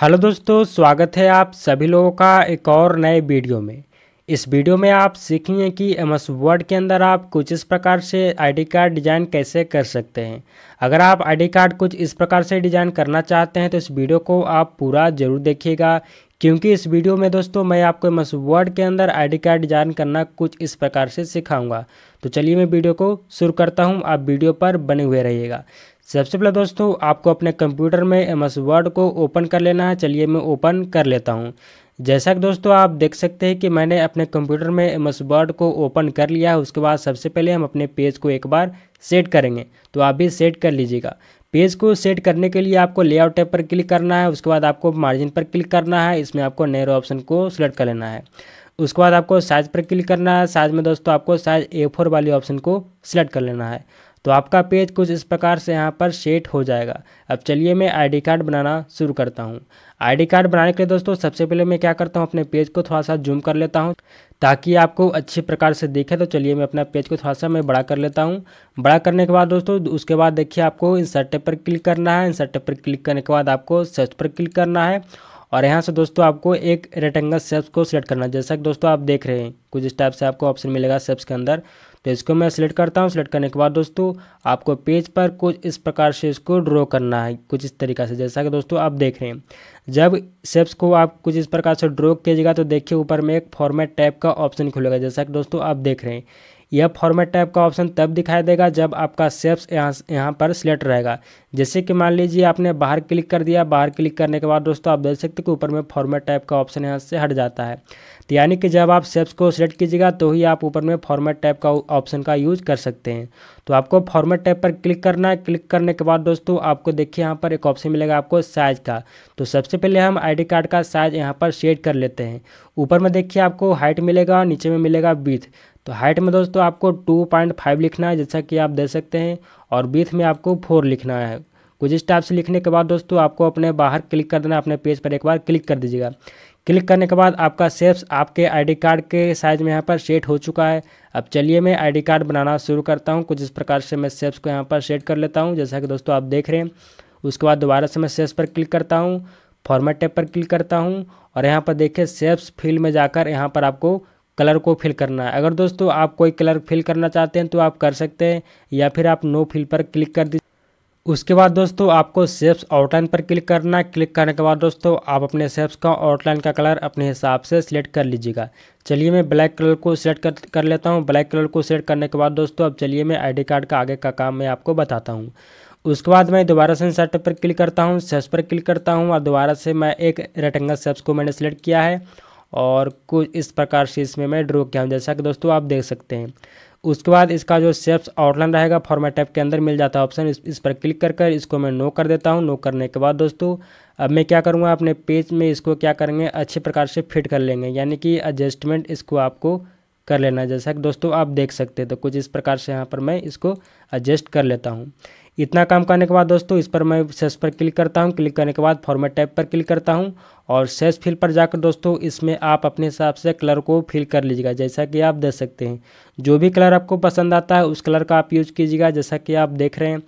hello दोस्तों स्वागत है आप सभी लोगों का एक और नए वीडियो में इस वीडियो में आप सीखेंगे कि एम एस वर्ड के अंदर आप कुछ इस प्रकार से आईडी कार्ड डिज़ाइन कैसे कर सकते हैं अगर आप आईडी कार्ड कुछ इस प्रकार से डिज़ाइन करना चाहते हैं तो इस वीडियो को आप पूरा ज़रूर देखिएगा क्योंकि इस वीडियो में दोस्तों मैं आपको एम एस वर्ड के अंदर आईडी कार्ड डिज़ाइन करना कुछ इस प्रकार से सिखाऊंगा तो चलिए मैं वीडियो को शुरू करता हूँ आप वीडियो पर बने हुए रहिएगा सबसे पहले दोस्तों आपको अपने कंप्यूटर में एम एस वर्ड को ओपन कर लेना है चलिए मैं ओपन कर लेता हूँ जैसा कि दोस्तों आप देख सकते हैं कि मैंने अपने कंप्यूटर में एम एस वर्ड को ओपन कर लिया है उसके बाद सबसे पहले हम अपने पेज को एक बार सेट करेंगे तो आप भी सेट कर लीजिएगा पेज को सेट करने के लिए आपको लेआउट टैब पर क्लिक करना है उसके बाद आपको मार्जिन पर क्लिक करना है इसमें आपको नेरो ऑप्शन को सिलेक्ट कर लेना है उसके बाद आपको साइज़ पर क्लिक करना है साइज़ में दोस्तों आपको साइज़ ए फोर वाली ऑप्शन को सिलेक्ट कर लेना है तो आपका पेज कुछ इस प्रकार से यहाँ पर सेट हो जाएगा अब चलिए मैं आईडी कार्ड बनाना शुरू करता हूँ आईडी कार्ड बनाने के लिए दोस्तों सबसे पहले मैं क्या करता हूँ अपने पेज को थोड़ा सा जूम कर लेता हूँ ताकि आपको अच्छे प्रकार से देखे तो चलिए मैं अपना पेज को थोड़ा सा मैं बड़ा कर लेता हूँ बड़ा करने के बाद दोस्तों उसके बाद देखिए आपको इंसर्ट पर क्लिक करना है इंसर्ट पर क्लिक करने के बाद आपको सर्च पर क्लिक करना है और यहाँ से दोस्तों आपको एक रेटेंगल सेप्स को सिलेक्ट करना जैसा कि दोस्तों आप देख रहे हैं कुछ इस टाइप से आपको ऑप्शन मिलेगा सेप्स के अंदर तो इसको मैं सिलेक्ट करता हूँ सिलेक्ट करने के बाद दोस्तों आपको पेज पर कुछ इस प्रकार से इसको ड्रॉ करना है कुछ इस तरीका से जैसा कि दोस्तों आप देख रहे हैं जब सेप्स को आप कुछ इस प्रकार से ड्रॉ कीजिएगा तो देखिए ऊपर में एक फॉर्मेट टाइप का ऑप्शन खुलेगा जैसा कि दोस्तों आप देख रहे हैं यह फॉर्मेट टाइप का ऑप्शन तब दिखाई देगा जब आपका सेप्स यहाँ यहाँ पर सिलेक्ट रहेगा जैसे कि मान लीजिए आपने बाहर क्लिक कर दिया बाहर क्लिक करने के बाद दोस्तों आप देख सकते हो कि ऊपर में फॉर्मेट टाइप का ऑप्शन यहाँ से हट जाता है तो यानी कि जब आप सेप्स को सिलेक्ट कीजिएगा तो ही आप ऊपर में फॉर्मेट टाइप का ऑप्शन का यूज़ कर सकते हैं तो आपको फॉर्मेट टाइप पर क्लिक करना है क्लिक करने के बाद दोस्तों आपको देखिए यहाँ पर एक ऑप्शन मिलेगा आपको साइज़ का तो सबसे पहले हम आई कार्ड का साइज़ यहाँ पर सेट कर लेते हैं ऊपर में देखिए आपको हाइट मिलेगा नीचे में मिलेगा बीथ तो हाइट में दोस्तों आपको टू पॉइंट फाइव लिखना है जैसा कि आप देख सकते हैं और बीथ में आपको फोर लिखना है कुछ इस टाइप से लिखने के बाद दोस्तों आपको अपने बाहर क्लिक कर देना अपने पेज पर एक बार क्लिक कर दीजिएगा क्लिक करने के बाद आपका सेप्स आपके आईडी कार्ड के साइज में यहाँ पर सेट हो चुका है अब चलिए मैं आईडी कार्ड बनाना शुरू करता हूँ कुछ इस प्रकार से मैं सेप्स को यहाँ पर सेट कर लेता हूँ जैसा कि दोस्तों आप देख रहे हैं उसके बाद दोबारा से मैं सेप्स पर क्लिक करता हूँ फॉर्मेट टैब पर क्लिक करता हूँ और यहाँ पर देखिए सेप्स फील्ड में जाकर यहाँ पर आपको कलर को फिल करना है अगर दोस्तों आप कोई कलर फिल करना चाहते हैं तो आप कर सकते हैं या फिर आप नो फिल पर क्लिक कर दीजिए उसके बाद दोस्तों आपको सेप्स आउटलाइन पर क्लिक करना है क्लिक करने के बाद दोस्तों आप अपने सेप्स का आउटलाइन का कलर अपने हिसाब से सिलेक्ट कर लीजिएगा चलिए मैं ब्लैक कलर को सिलेक्ट कर, कर लेता हूँ ब्लैक कलर को सिलेक्ट करने के बाद दोस्तों अब चलिए मैं आईडी कार्ड का आगे का काम मैं आपको बताता हूँ उसके बाद मैं दोबारा से इंसर्ट पर क्लिक करता हूँ सेप्स पर क्लिक करता हूँ और दोबारा से मैं एक रेटेंगल सेप्स को मैंने सेलेक्ट किया है और कुछ इस प्रकार से इसमें मैं ड्रॉ किया हूँ जैसा कि दोस्तों आप देख सकते हैं उसके बाद इसका जो सेप्स आउटलाइन रहेगा फॉर्मेट टैप के अंदर मिल जाता है ऑप्शन इस, इस पर क्लिक कर कर इसको मैं नो कर देता हूँ नो करने के बाद दोस्तों अब मैं क्या करूँगा अपने पेज में इसको क्या करेंगे अच्छे प्रकार से फिट कर लेंगे यानी कि एडजस्टमेंट इसको आपको कर लेना जैसा कि दोस्तों आप देख सकते हैं तो कुछ इस प्रकार से यहाँ पर मैं इसको एडजस्ट कर लेता हूँ इतना काम करने के बाद दोस्तों इस पर मैं सेस पर क्लिक करता हूँ क्लिक करने के बाद फॉर्मेट टाइप पर क्लिक करता हूँ और सेस फिल पर जाकर दोस्तों इसमें आप अपने हिसाब से कलर को फिल कर लीजिएगा जैसा कि आप देख सकते हैं जो भी कलर आपको पसंद आता है उस कलर का आप यूज कीजिएगा जैसा कि आप देख रहे हैं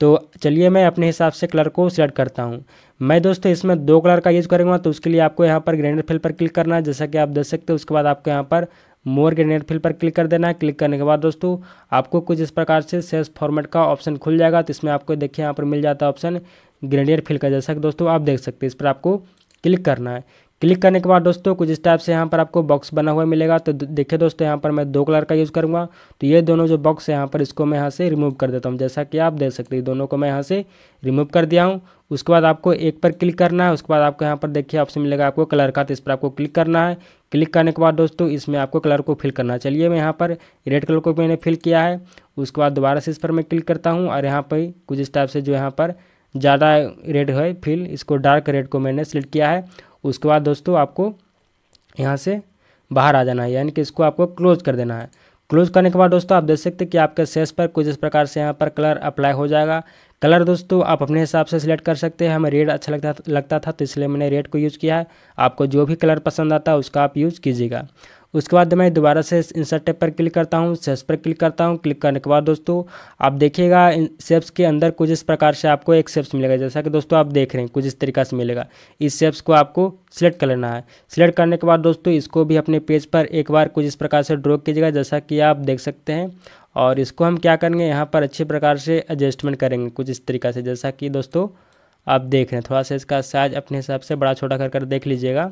तो चलिए मैं अपने हिसाब से कलर को सिलेक्ट करता हूँ मैं दोस्तों इसमें दो कलर का यूज़ करूँगा तो उसके लिए आपको यहाँ पर ग्रेनर फिल पर क्लिक करना है जैसा कि आप देख सकते हो उसके बाद आपको यहाँ पर मोर ग्रेनेट फिल पर क्लिक कर देना है क्लिक करने के बाद दोस्तों आपको कुछ इस प्रकार से सेल्स फॉर्मेट का ऑप्शन खुल जाएगा तो इसमें आपको देखिए यहाँ पर मिल जाता है ऑप्शन ग्रेनेट फिल का जैसा कि दोस्तों आप देख सकते हैं इस पर आपको क्लिक करना है क्लिक करने के बाद दोस्तों कुछ इस टाइप से यहाँ पर आपको बॉक्स बना हुआ मिलेगा तो देखिए दोस्तों यहाँ पर मैं दो कलर का यूज़ करूँगा तो ये दोनों जो बॉक्स है यहाँ पर इसको मैं यहाँ से रिमूव कर देता हूँ जैसा कि आप देख सकते हैं दोनों को मैं यहाँ से रिमूव कर दिया हूँ उसके बाद आपको एक पर क्लिक करना है उसके बाद आपको यहाँ पर देखिए ऑप्शन मिलेगा आपको कलर का तो इस पर आपको क्लिक करना है क्लिक करने के बाद दोस्तों इसमें आपको कलर को फिल करना चलिए मैं यहाँ पर रेड कलर को मैंने फिल किया है उसके बाद दोबारा से इस पर मैं क्लिक करता हूँ और यहाँ पर कुछ इस टाइप से जो यहाँ पर ज़्यादा रेड है फिल इसको डार्क रेड को मैंने सिलेक्ट किया है उसके बाद दोस्तों आपको यहाँ से बाहर आ जाना है यानी कि इसको आपको क्लोज कर देना है क्लोज करने के बाद दोस्तों आप देख सकते हैं कि आपके सेस पर कुछ इस प्रकार से यहाँ पर कलर अप्लाई हो जाएगा कलर दोस्तों आप अपने हिसाब से सिलेक्ट कर सकते हैं हमें रेड अच्छा लगता लगता था तो इसलिए मैंने रेड को यूज़ किया है आपको जो भी कलर पसंद आता है उसका आप यूज़ कीजिएगा उसके बाद मैं दोबारा से इंसर्ट टेप पर क्लिक करता हूँ सेप्स पर क्लिक करता हूँ क्लिक करने के बाद दोस्तों आप देखिएगा सेप्स के अंदर कुछ इस प्रकार से आपको एक सेप्स मिलेगा जैसा कि दोस्तों आप देख रहे हैं कुछ इस तरीका से मिलेगा इस सेप्स को आपको सिलेक्ट कर लेना है सिलेक्ट करने के बाद दोस्तों इसको भी अपने पेज पर एक बार कुछ इस प्रकार से ड्रॉ कीजिएगा जैसा कि आप देख सकते हैं और इसको हम क्या करेंगे यहाँ पर अच्छे प्रकार से एडजस्टमेंट करेंगे कुछ इस तरीका से जैसा कि दोस्तों आप देख रहे हैं थोड़ा सा इसका साइज अपने हिसाब से बड़ा छोटा कर कर देख लीजिएगा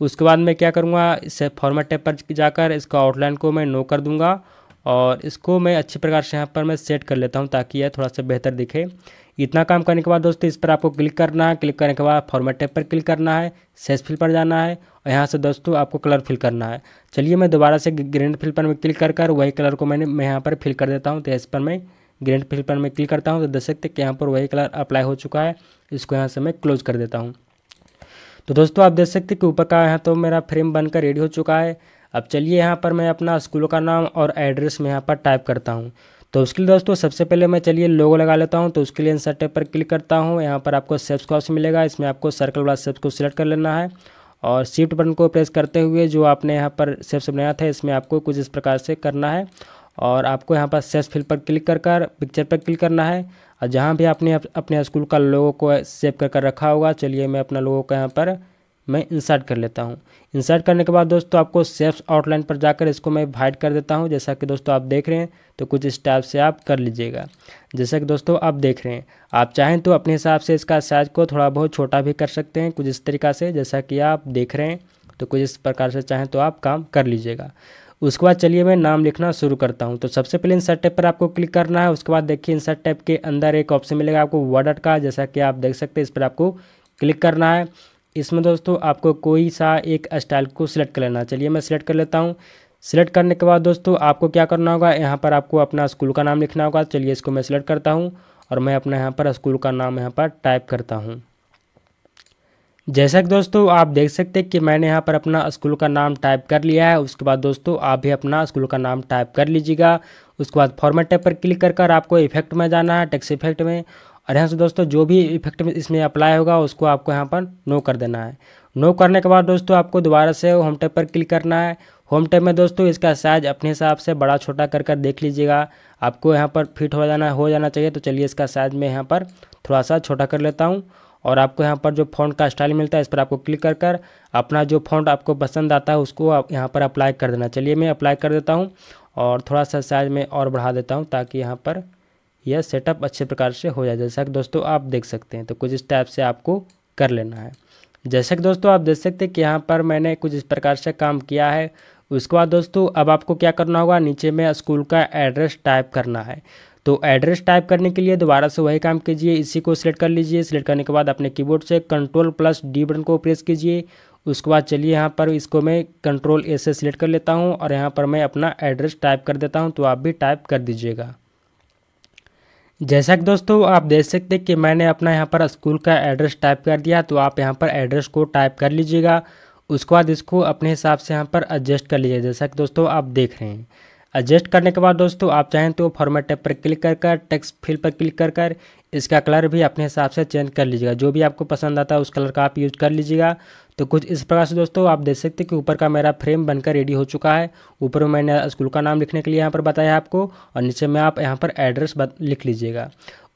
उसके बाद मैं क्या करूँगा इसे फॉर्मेट टेप पर जाकर इसका आउटलाइन को मैं नो कर दूँगा और इसको मैं अच्छे प्रकार से यहाँ पर मैं सेट कर लेता हूँ ताकि यह थोड़ा सा बेहतर दिखे इतना काम करने के बाद दोस्तों इस पर आपको क्लिक करना है क्लिक करने के बाद फॉर्मेट टेप पर क्लिक करना है सेसफिल पर जाना है और यहाँ से दोस्तों आपको कलर फिल करना है चलिए मैं दोबारा से ग्रेंड फिल पर में क्लिक कर कर वही कलर को मैंने मैं यहाँ पर फिल कर देता हूँ तो इस पर मैं ग्रेंड फिल पर मैं क्लिक करता हूँ तो देख सकते कि यहाँ पर वही कलर अप्लाई हो चुका है इसको यहाँ से मैं क्लोज कर देता हूँ तो दोस्तों आप देख सकते कि ऊपर का यहाँ तो मेरा फ्रेम बनकर रेडी हो चुका है अब चलिए यहाँ पर मैं अपना स्कूल का नाम और एड्रेस में यहाँ पर टाइप करता हूँ तो उसके लिए दोस्तों सबसे पहले मैं चलिए लोगो लगा लेता हूँ तो उसके लिए इंसर्ट पर क्लिक करता हूँ यहाँ पर आपको सेप्स का ऑप्शन मिलेगा इसमें आपको सर्कल वाला सेप्स को सिलेक्ट कर लेना है और शिफ्ट बटन को प्रेस करते हुए जो आपने यहाँ पर सेप्स बनाया था इसमें आपको कुछ इस प्रकार से करना है और आपको यहाँ पर सेप्स फिल पर क्लिक कर कर पिक्चर पर क्लिक करना है और जहाँ भी आपने अपने स्कूल का लोगों को सेव कर कर रखा होगा चलिए मैं अपना लोगों को यहाँ पर मैं इंसर्ट कर लेता हूँ इंसर्ट करने के बाद दोस्तों आपको सेफ्स आउटलाइन पर जाकर इसको मैं हाइड कर देता हूँ जैसा कि दोस्तों आप देख रहे हैं तो कुछ इस टाइप से आप कर लीजिएगा जैसा कि दोस्तों आप देख रहे हैं आप चाहें तो अपने हिसाब से इसका साइज को थोड़ा बहुत छोटा भी कर सकते हैं कुछ इस तरीका से जैसा कि आप देख रहे हैं तो कुछ इस प्रकार से चाहें तो आप काम कर लीजिएगा उसके बाद चलिए मैं नाम लिखना शुरू करता हूँ तो सबसे पहले इंसर्ट टैप पर आपको क्लिक करना है उसके बाद देखिए इंसर्ट टैप के अंदर एक ऑप्शन मिलेगा आपको वर्ड का जैसा कि आप देख सकते हैं इस पर आपको क्लिक करना है इसमें दोस्तों आपको कोई सा एक स्टाइल को सिलेक्ट कर लेना चलिए मैं सिलेक्ट कर लेता हूँ सिलेक्ट करने के बाद दोस्तों आपको क्या करना होगा यहाँ पर आपको अपना स्कूल का नाम लिखना होगा चलिए इसको मैं सिलेक्ट करता हूँ और मैं अपना यहाँ पर स्कूल का नाम यहाँ पर टाइप करता हूँ जैसा कि दोस्तों आप देख सकते हैं कि मैंने यहाँ पर अपना स्कूल का नाम टाइप कर लिया है उसके बाद दोस्तों आप भी अपना स्कूल का नाम टाइप कर लीजिएगा उसके बाद फॉर्मेट टाइप पर क्लिक कर कर आपको इफेक्ट में जाना है टेक्स इफेक्ट में और यहाँ से दोस्तों जो भी इफेक्ट इसमें अप्लाई होगा उसको आपको यहाँ पर नो कर देना है नो करने के बाद दोस्तों आपको दोबारा से होम टैप पर क्लिक करना है होम टैप में दोस्तों इसका साइज अपने हिसाब से बड़ा छोटा कर कर देख लीजिएगा आपको यहाँ पर फिट हो जाना हो जाना चाहिए तो चलिए इसका साइज मैं यहाँ पर थोड़ा सा छोटा कर लेता हूँ और आपको यहाँ पर जो फ़ॉन्ट का स्टाइल मिलता है इस पर आपको क्लिक कर कर अपना जो फ़ॉन्ट आपको पसंद आता है उसको आप यहाँ पर अप्लाई कर देना चलिए मैं अप्लाई कर देता हूँ और थोड़ा सा साइज में और बढ़ा देता हूँ ताकि यहाँ पर यह सेटअप अच्छे प्रकार से हो जाए जैसा कि दोस्तों आप देख सकते हैं तो कुछ इस टाइप से आपको कर लेना है जैसा कि दोस्तों आप देख सकते हैं कि यहाँ पर मैंने कुछ इस प्रकार से काम किया है उसके बाद दोस्तों अब आपको क्या करना होगा नीचे में स्कूल का एड्रेस टाइप करना है तो एड्रेस टाइप करने के लिए दोबारा से वही काम कीजिए इसी को सिलेक्ट कर लीजिए सिलेक्ट करने के बाद अपने कीबोर्ड से कंट्रोल प्लस डी बटन को प्रेस कीजिए उसके बाद चलिए यहाँ पर इसको मैं कंट्रोल ए से सिलेक्ट कर लेता हूँ और यहाँ पर मैं अपना एड्रेस टाइप कर देता हूँ तो आप भी टाइप कर दीजिएगा जैसा कि दोस्तों आप देख सकते हैं कि मैंने अपना यहाँ पर स्कूल का एड्रेस टाइप कर दिया तो आप यहाँ पर एड्रेस को टाइप कर लीजिएगा उसके बाद इसको अपने हिसाब से यहाँ पर एडजस्ट कर लीजिए जैसा कि दोस्तों आप देख रहे हैं एडजस्ट करने के बाद दोस्तों आप चाहें तो फॉर्मेट टैप पर क्लिक कर कर टेक्स्ट फिल पर क्लिक कर कर इसका कलर भी अपने हिसाब से चेंज कर लीजिएगा जो भी आपको पसंद आता है उस कलर का आप यूज कर लीजिएगा तो कुछ इस प्रकार से दोस्तों आप देख सकते हैं कि ऊपर का मेरा फ्रेम बनकर रेडी हो चुका है ऊपर में मैंने स्कूल का नाम लिखने के लिए यहाँ पर बताया आपको और नीचे में आप यहाँ पर एड्रेस लिख लीजिएगा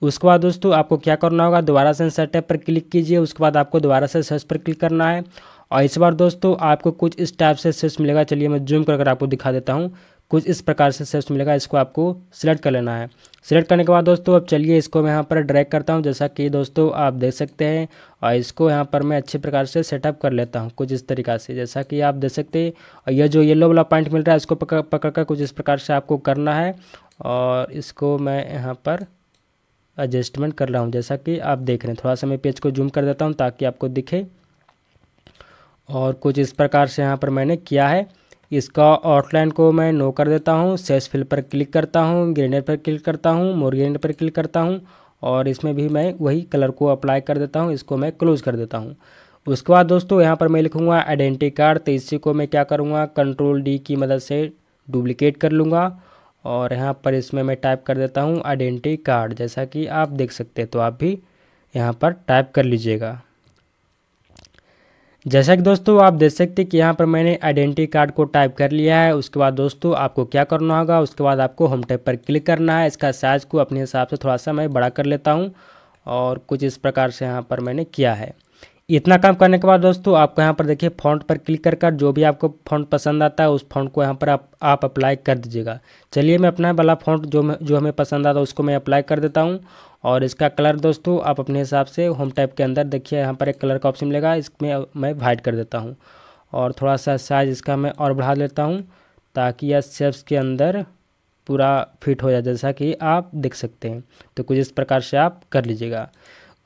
उसके बाद दोस्तों आपको क्या करना होगा दोबारा से सेटअप पर क्लिक कीजिए उसके बाद आपको दोबारा से सर्च पर क्लिक करना है और इस बार दोस्तों आपको कुछ इस टाइप से सर्च मिलेगा चलिए मैं जूम कर आपको दिखा देता हूँ कुछ इस प्रकार से सेप्स मिलेगा इसको आपको सिलेक्ट कर लेना है सिलेक्ट करने के बाद दोस्तों अब चलिए इसको मैं यहाँ पर ड्रैग करता हूँ जैसा कि दोस्तों आप देख सकते हैं और इसको यहाँ पर मैं अच्छे प्रकार से सेटअप कर लेता हूँ कुछ इस तरीका से जैसा कि आप देख सकते हैं और यह जो येलो वाला पॉइंट मिल रहा है इसको पकड़ पकड़ कर कुछ इस प्रकार से आपको करना है और इसको मैं यहाँ पर एडजस्टमेंट कर रहा हूँ जैसा कि आप देख रहे हैं थोड़ा सा मैं पेज को जूम कर देता हूँ ताकि आपको दिखे और कुछ इस प्रकार से यहाँ पर मैंने किया है इसका आउटलाइन को मैं नो कर देता हूँ सेस फिल पर क्लिक करता हूँ ग्रेनर पर क्लिक करता हूँ मोर पर क्लिक करता हूँ और इसमें भी मैं वही कलर को अप्लाई कर देता हूँ इसको मैं क्लोज कर देता हूँ उसके बाद दोस्तों यहाँ पर मैं लिखूँगा आइडेंटी कार्ड तो इसी को मैं क्या करूँगा कंट्रोल डी की मदद से डुप्लिकेट कर लूँगा और यहाँ पर इसमें मैं टाइप कर देता हूँ आइडेंटी कार्ड जैसा कि आप देख सकते हैं तो आप भी यहाँ पर टाइप कर लीजिएगा जैसा कि दोस्तों आप देख सकते हैं कि यहाँ पर मैंने आइडेंटिटी कार्ड को टाइप कर लिया है उसके बाद दोस्तों आपको क्या करना होगा उसके बाद आपको होम टैप पर क्लिक करना है इसका साइज को अपने हिसाब से थोड़ा सा मैं बड़ा कर लेता हूँ और कुछ इस प्रकार से यहाँ पर मैंने किया है इतना काम करने के बाद दोस्तों आपको यहाँ पर देखिए फॉन्ट पर क्लिक कर कर जो भी आपको फॉन्ट पसंद आता है उस फॉन्ट को यहाँ पर आप आप अप्लाई कर दीजिएगा चलिए मैं अपना वाला फॉन्ट जो जो हमें पसंद आता है उसको मैं अप्लाई कर देता हूँ और इसका कलर दोस्तों आप अपने हिसाब से होम टैप के अंदर देखिए यहाँ पर एक कलर का ऑप्शन मिलेगा इसमें मैं वाइट कर देता हूँ और थोड़ा सा साइज़ इसका मैं और बढ़ा लेता हूँ ताकि यह सेप्स के अंदर पूरा फिट हो जाए जैसा कि आप देख सकते हैं तो कुछ इस प्रकार से आप कर लीजिएगा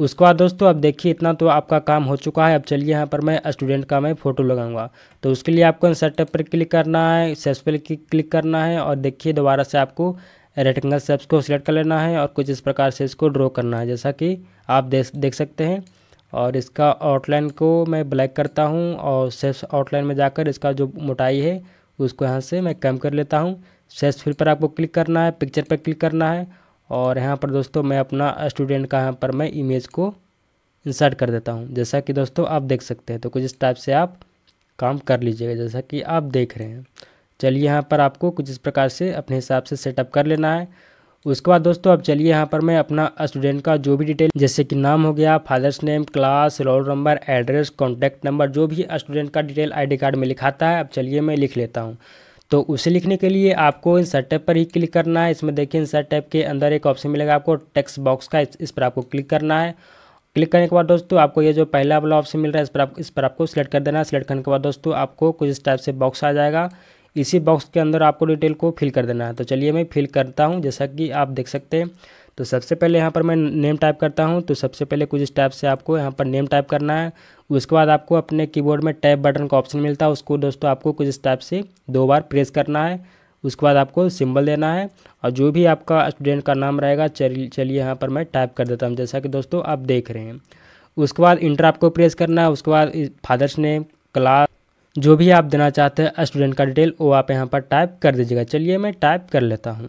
उसके बाद दोस्तों अब देखिए इतना तो आपका काम हो चुका है अब चलिए यहाँ पर मैं स्टूडेंट का मैं फ़ोटो लगाऊंगा तो उसके लिए आपको इंसर्ट पर क्लिक करना है सेस पर क्लिक करना है और देखिए दोबारा से आपको रेक्टेंगल सेप्स को सिलेक्ट कर लेना है और कुछ इस प्रकार से इसको ड्रॉ करना है जैसा कि आप देख देख सकते हैं और इसका आउटलाइन को मैं ब्लैक करता हूँ और सेप्स आउटलाइन में जाकर इसका जो मोटाई है उसको यहाँ से मैं कम कर लेता हूँ सेप्स फिर पर आपको क्लिक करना है पिक्चर पर क्लिक करना है और यहाँ पर दोस्तों मैं अपना स्टूडेंट का यहाँ पर मैं इमेज को इंसर्ट कर देता हूँ जैसा कि दोस्तों आप देख सकते हैं तो कुछ इस टाइप से आप काम कर लीजिएगा जैसा कि आप देख रहे हैं चलिए यहाँ पर आपको कुछ इस प्रकार से अपने हिसाब से सेटअप कर लेना है उसके बाद दोस्तों अब चलिए यहाँ पर मैं अपना स्टूडेंट का जो भी डिटेल जैसे कि नाम हो गया father's name class roll number address contact number जो भी स्टूडेंट का डिटेल आईडी कार्ड में लिखाता है अब चलिए मैं लिख लेता हूँ तो उसे लिखने के लिए आपको इंसर्ट टैप पर ही क्लिक करना है इसमें देखिए इंसर्ट टैप के अंदर एक ऑप्शन मिलेगा आपको टेक्स्ट बॉक्स का इस, इस पर आपको क्लिक करना है क्लिक करने के बाद दोस्तों आपको ये जो पहला वाला ऑप्शन मिल रहा है इस पर आप इस पर आपको सिलेक्ट कर देना है सिलेक्ट करने के बाद दोस्तों आपको कुछ इस टाइप से बॉक्स आ जाएगा इसी बॉक्स के अंदर आपको डिटेल को फिल कर देना है तो चलिए मैं फिल करता हूँ जैसा कि आप देख सकते हैं तो सबसे पहले यहाँ पर मैं नेम टाइप करता हूँ तो सबसे पहले कुछ स्टैप से आपको यहाँ पर नेम टाइप करना है उसके बाद आपको अपने कीबोर्ड में टैप बटन का ऑप्शन मिलता है उसको दोस्तों आपको कुछ स्टैप से दो बार प्रेस करना है उसके बाद आपको सिंबल देना है और जो भी आपका स्टूडेंट का नाम रहेगा चलिए यहाँ पर मैं टाइप कर देता हूँ जैसा कि दोस्तों आप देख रहे हैं उसके बाद इंटर आपको प्रेस करना है उसके बाद फादर्स नेम क्लास जो भी आप देना चाहते हैं स्टूडेंट का डिटेल वो आप यहाँ पर टाइप कर दीजिएगा चलिए मैं टाइप कर लेता हूँ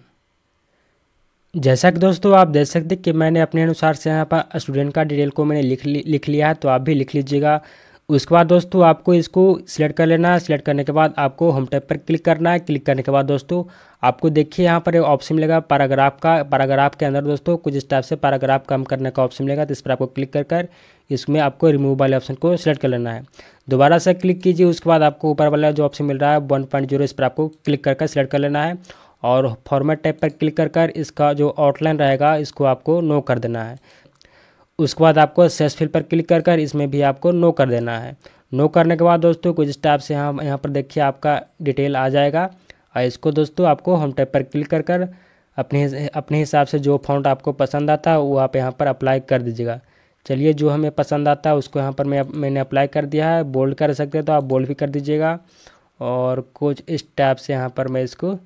जैसा कि दोस्तों आप देख सकते कि मैंने अपने अनुसार से यहाँ पर स्टूडेंट का डिटेल को मैंने लिख लिख लिया है तो आप भी लिख लीजिएगा उसके बाद दोस्तों आपको इसको सिलेक्ट कर लेना है सिलेक्ट करने के बाद आपको होम टैप पर क्लिक करना है क्लिक करने के बाद दोस्तों आपको देखिए यहाँ पर एक ऑप्शन मिलेगा पैराग्राफ का पैराग्राफ के अंदर दोस्तों कुछ इस टाइप से पैराग्राफ कम करने का ऑप्शन मिलेगा तो इस पर आपको क्लिक कर इसमें आपको रिमूव वाले ऑप्शन को सिलेक्ट कर लेना है दोबारा से क्लिक कीजिए उसके बाद आपको ऊपर वाला जो ऑप्शन मिल रहा है वन पॉइंट जीरो इस पर आपको क्लिक कर सिलेक्ट कर लेना है और फॉर्मेट टाइप पर क्लिक कर कर इसका जो आउटलाइन रहेगा इसको आपको नो कर देना है उसके बाद आपको सेस फिल पर क्लिक कर कर इसमें भी आपको नो कर देना है नो करने के बाद दोस्तों कुछ इस टाइप से हम यहाँ पर देखिए आपका डिटेल आ जाएगा और इसको दोस्तों आपको होम टाइप पर क्लिक कर कर अपने अपने हिसाब से जो फॉन्ट आपको पसंद आता है वो आप यहाँ पर अप्लाई कर दीजिएगा चलिए जो हमें पसंद आता है उसको यहाँ पर मैं मैंने अप्लाई कर दिया है बोल्ड कर सकते हैं तो आप बोल्ड भी कर दीजिएगा और कुछ इस टाइप से यहाँ पर मैं इसको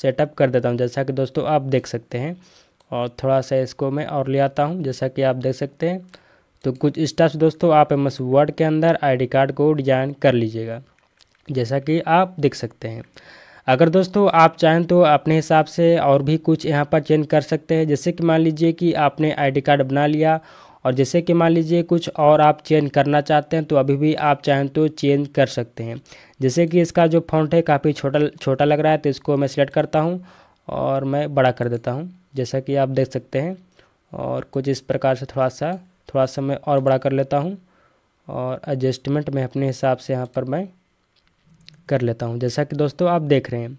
सेटअप कर देता हूँ जैसा कि दोस्तों आप देख सकते हैं और थोड़ा सा इसको मैं और ले आता हूँ जैसा कि आप देख सकते हैं तो कुछ इस टाइप से दोस्तों आप एम एस वर्ड के अंदर आईडी कार्ड को डिजाइन कर लीजिएगा जैसा कि आप देख सकते हैं अगर दोस्तों आप चाहें तो अपने हिसाब से और भी कुछ यहाँ पर चेंज कर सकते हैं जैसे कि मान लीजिए कि आपने आईडी कार्ड बना लिया और जैसे कि मान लीजिए कुछ और आप चेंज करना चाहते हैं तो अभी भी आप चाहें तो चेंज कर सकते हैं जैसे कि इसका जो फॉन्ट है काफ़ी छोटा छोटा लग रहा है तो इसको मैं सिलेक्ट करता हूँ और मैं बड़ा कर देता हूँ जैसा कि आप देख सकते हैं और कुछ इस प्रकार से थोड़ा सा थोड़ा सा मैं और बड़ा कर लेता हूँ और एडजस्टमेंट मैं अपने हिसाब से यहाँ पर मैं कर लेता हूँ जैसा कि दोस्तों आप देख रहे हैं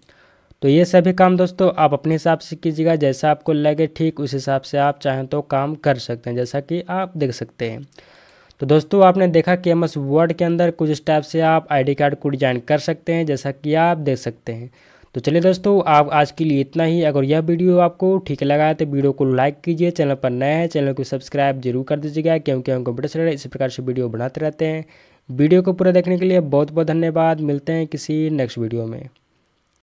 तो ये सभी काम दोस्तों आप अपने हिसाब से कीजिएगा जैसा आपको लगे ठीक उस हिसाब से आप चाहें तो काम कर सकते हैं जैसा कि आप देख सकते हैं तो दोस्तों आपने देखा कि एम एस वर्ड के अंदर कुछ स्टेप से आप आईडी कार्ड को डिजाइन कर सकते हैं जैसा कि आप देख सकते हैं तो चलिए दोस्तों आप आज के लिए इतना ही अगर यह वीडियो आपको ठीक लगा है तो वीडियो को लाइक कीजिए चैनल पर नए हैं चैनल को सब्सक्राइब जरूर कर दीजिएगा क्योंकि हम कंप्यूटर से इसी प्रकार से वीडियो बनाते रहते हैं वीडियो को पूरा देखने के लिए बहुत बहुत धन्यवाद मिलते हैं किसी नेक्स्ट वीडियो में